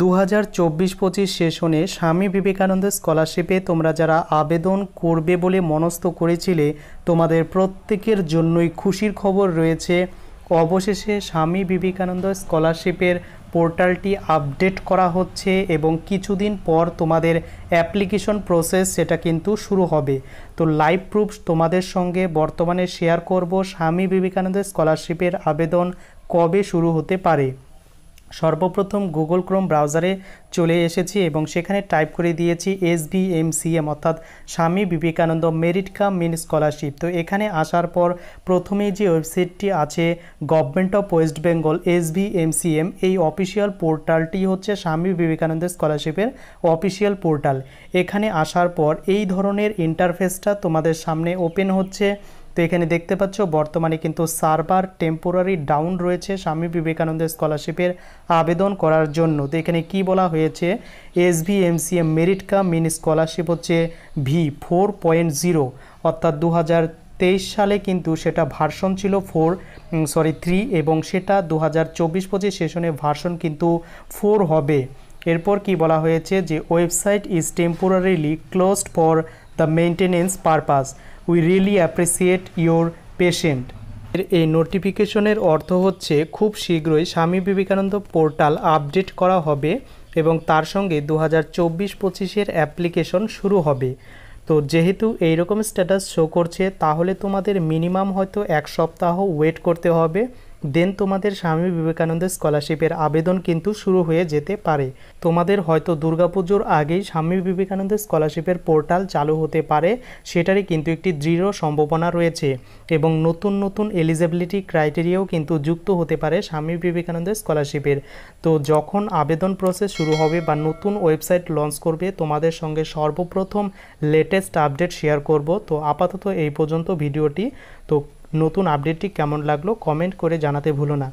দু হাজার চব্বিশ পঁচিশ সেশনে স্বামী বিবেকানন্দ স্কলারশিপে তোমরা যারা আবেদন করবে বলে মনস্থ করেছিলে তোমাদের প্রত্যেকের জন্যই খুশির খবর রয়েছে অবশেষে স্বামী বিবেকানন্দ স্কলারশিপের পোর্টালটি আপডেট করা হচ্ছে এবং কিছুদিন পর তোমাদের অ্যাপ্লিকেশন প্রসেস সেটা কিন্তু শুরু হবে তো লাইভ প্রুফ তোমাদের সঙ্গে বর্তমানে শেয়ার করব স্বামী বিবেকানন্দ স্কলারশিপের আবেদন কবে শুরু হতে পারে সর্বপ্রথম গুগল ক্রোম ব্রাউজারে চলে এসেছি এবং সেখানে টাইপ করে দিয়েছি এস এম অর্থাৎ Swami Vivekananda merit cum means scholarship তো এখানে আসার পর প্রথমেই যে ওয়েবসাইটটি আছে government of West Bengal S M এই অফিসিয়াল পোর্টালটি হচ্ছে স্বামী বিবেকানন্দ স্কলারশিপের অফিসিয়াল পোর্টাল এখানে আসার পর এই ধরনের ইন্টারফেসটা তোমাদের সামনে ওপেন হচ্ছে তো এখানে দেখতে পাচ্ছ বর্তমানে কিন্তু সার্ভার টেম্পোরারি ডাউন রয়েছে স্বামী বিবেকানন্দের স্কলারশিপের আবেদন করার জন্য তো এখানে কি বলা হয়েছে S V M C M merit cum means scholarship হচ্ছে ভি ফোর পয়েন্ট জিরো অর্থাৎ দু তেইশ সালে কিন্তু সেটা ভার্সন ছিল ফোর সরি থ্রি এবং সেটা দু হাজার চব্বিশ পঁচিশ সেশনে ভার্সন কিন্তু ফোর হবে এরপর কি বলা হয়েছে যে website is temporarily closed for the maintenance purpose we really appreciate your patient এই নোটিফিকেশনের অর্থ হচ্ছে খুব শীঘ্রই স্বামী বিবেকানন্দ পোর্টাল আপডেট করা হবে এবং তার সঙ্গে দু হাজার চব্বিশ পঁচিশের অ্যাপ্লিকেশন শুরু হবে তো যেহেতু এইরকম স্ট্যাটাস শো করছে তাহলে তোমাদের মিনিমাম হয়তো এক সপ্তাহ ওয়েট করতে হবে দেন তোমাদের স্বামী বিবেকানন্দের স্কলারশিপের আবেদন কিন্তু শুরু হয়ে যেতে পারে তোমাদের হয়তো দুর্গাপুজোর আগেই স্বামী বিবেকানন্দের স্কলারশিপের পোর্টাল চালু হতে পারে সেটারই কিন্তু একটি দৃঢ় সম্ভাবনা রয়েছে এবং নতুন নতুন এলিজিবিলিটি ক্রাইটেরিয়াও কিন্তু যুক্ত হতে পারে স্বামী বিবেকানন্দের স্কলারশিপের তো যখন আবেদন প্রসেস শুরু হবে বা নতুন ওয়েবসাইট লঞ্চ করবে তোমাদের সঙ্গে সর্বপ্রথম লেটেস্ট আপডেট শেয়ার করব তো আপাতত এই পর্যন্ত ভিডিওটি তো নতুন আপডেটটি কেমন লাগলো কমেন্ট করে জানাতে ভুলো না